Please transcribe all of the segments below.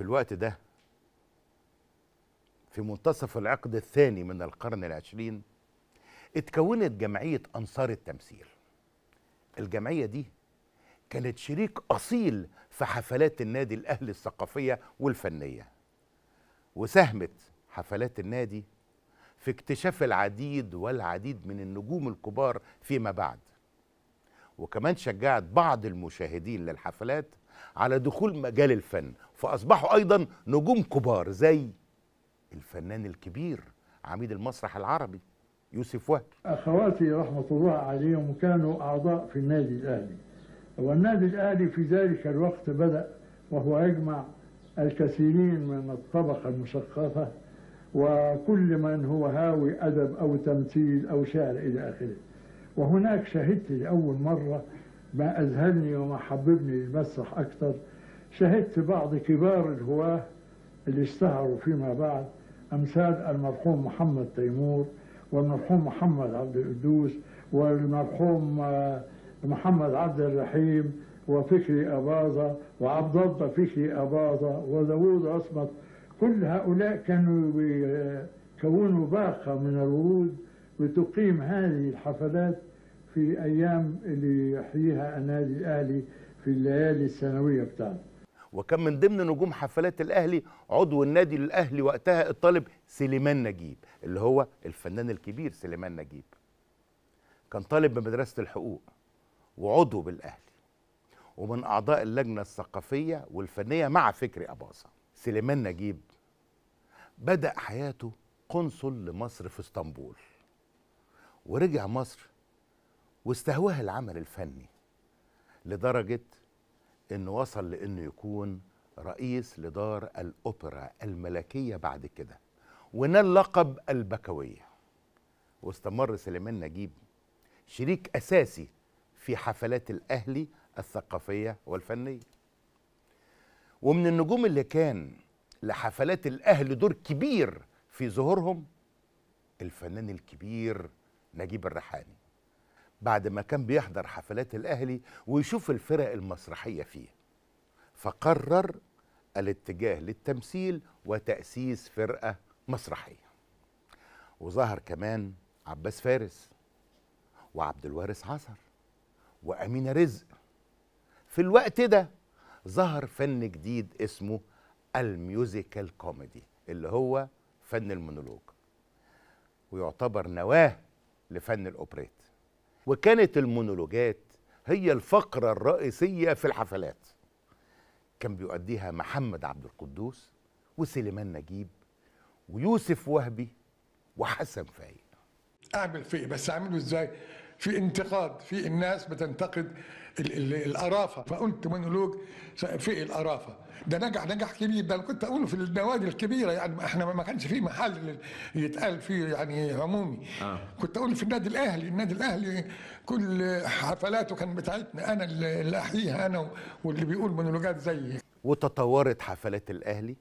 في الوقت ده في منتصف العقد الثاني من القرن العشرين اتكونت جمعية أنصار التمثيل الجمعية دي كانت شريك أصيل في حفلات النادي الأهلي الثقافية والفنية وساهمت حفلات النادي في اكتشاف العديد والعديد من النجوم الكبار فيما بعد وكمان شجعت بعض المشاهدين للحفلات على دخول مجال الفن فأصبحوا أيضا نجوم كبار زي الفنان الكبير عميد المسرح العربي يوسف وهبي أخواتي رحمة الله عليهم كانوا أعضاء في النادي الأهلي والنادي الأهلي في ذلك الوقت بدأ وهو يجمع الكثيرين من الطبقة المثقفة وكل من هو هاوي أدب أو تمثيل أو شعر إلى آخره وهناك شهدت لأول مرة ما أذهلني وما حببني للمسرح أكثر شهدت بعض كبار الهواة اللي اشتهروا فيما بعد أمثال المرحوم محمد تيمور والمرحوم محمد عبد القدوس والمرحوم آه، محمد عبد الرحيم وفكري أباظة وعبد الله فكري أباظة وداوود عصمت كل هؤلاء كانوا يكونوا آه، باقة من الورود وتقيم هذه الحفلات في ايام اللي يحييها النادي الاهلي في الليالي السنويه بتاعته وكان من ضمن نجوم حفلات الاهلي عضو النادي الاهلي وقتها الطالب سليمان نجيب اللي هو الفنان الكبير سليمان نجيب كان طالب بمدرسه الحقوق وعضو بالاهلي ومن اعضاء اللجنه الثقافيه والفنيه مع فكري اباظه سليمان نجيب بدا حياته قنصل لمصر في اسطنبول ورجع مصر واستهواها العمل الفني لدرجة انه وصل لانه يكون رئيس لدار الاوبرا الملكية بعد كده ونال لقب البكوية واستمر سليمان نجيب شريك اساسي في حفلات الاهلي الثقافية والفنية ومن النجوم اللي كان لحفلات الاهلي دور كبير في ظهورهم الفنان الكبير نجيب الريحاني بعد ما كان بيحضر حفلات الأهلي ويشوف الفرق المسرحية فيه فقرر الاتجاه للتمثيل وتأسيس فرقة مسرحية وظهر كمان عباس فارس وعبد الوارث عصر وأمينة رزق في الوقت ده ظهر فن جديد اسمه الميوزيكال كوميدي اللي هو فن المونولوج ويعتبر نواه لفن الاوبريت وكانت المونولوجات هي الفقرة الرئيسية في الحفلات كان بيؤديها محمد عبد القدوس وسليمان نجيب ويوسف وهبي وحسن فايق اعمل فيه بس اعمله ازاي في انتقاد في الناس بتنتقد الأرافة القرافه فقلت مونولوج في القرافه ده نجح نجاح كبير ده انا كنت اقوله في النوادي الكبيره يعني احنا ما كانش في محل يتقال فيه يعني عمومي آه. كنت اقول في النادي الاهلي النادي الاهلي كل حفلاته كان بتاعتنا انا اللي احييها انا واللي بيقول مونولوجات زيي وتطورت حفلات الاهلي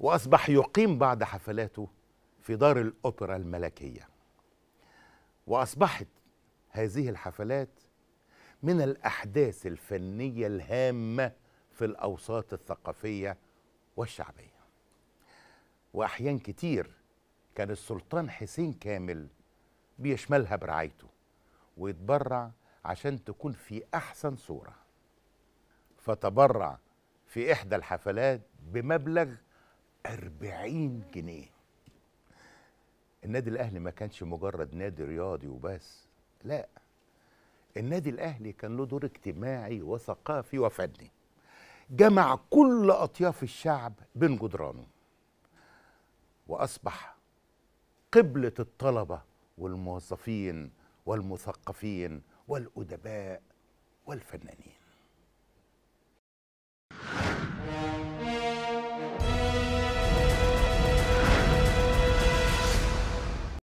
واصبح يقيم بعض حفلاته في دار الاوبرا الملكيه واصبحت هذه الحفلات من الأحداث الفنية الهامة في الأوساط الثقافية والشعبية وأحيان كتير كان السلطان حسين كامل بيشملها برعايته ويتبرع عشان تكون في أحسن صورة فتبرع في إحدى الحفلات بمبلغ 40 جنيه النادي الأهلي ما كانش مجرد نادي رياضي وبس لا النادي الاهلي كان له دور اجتماعي وثقافي وفني جمع كل اطياف الشعب بين جدرانه واصبح قبله الطلبه والموظفين والمثقفين والادباء والفنانين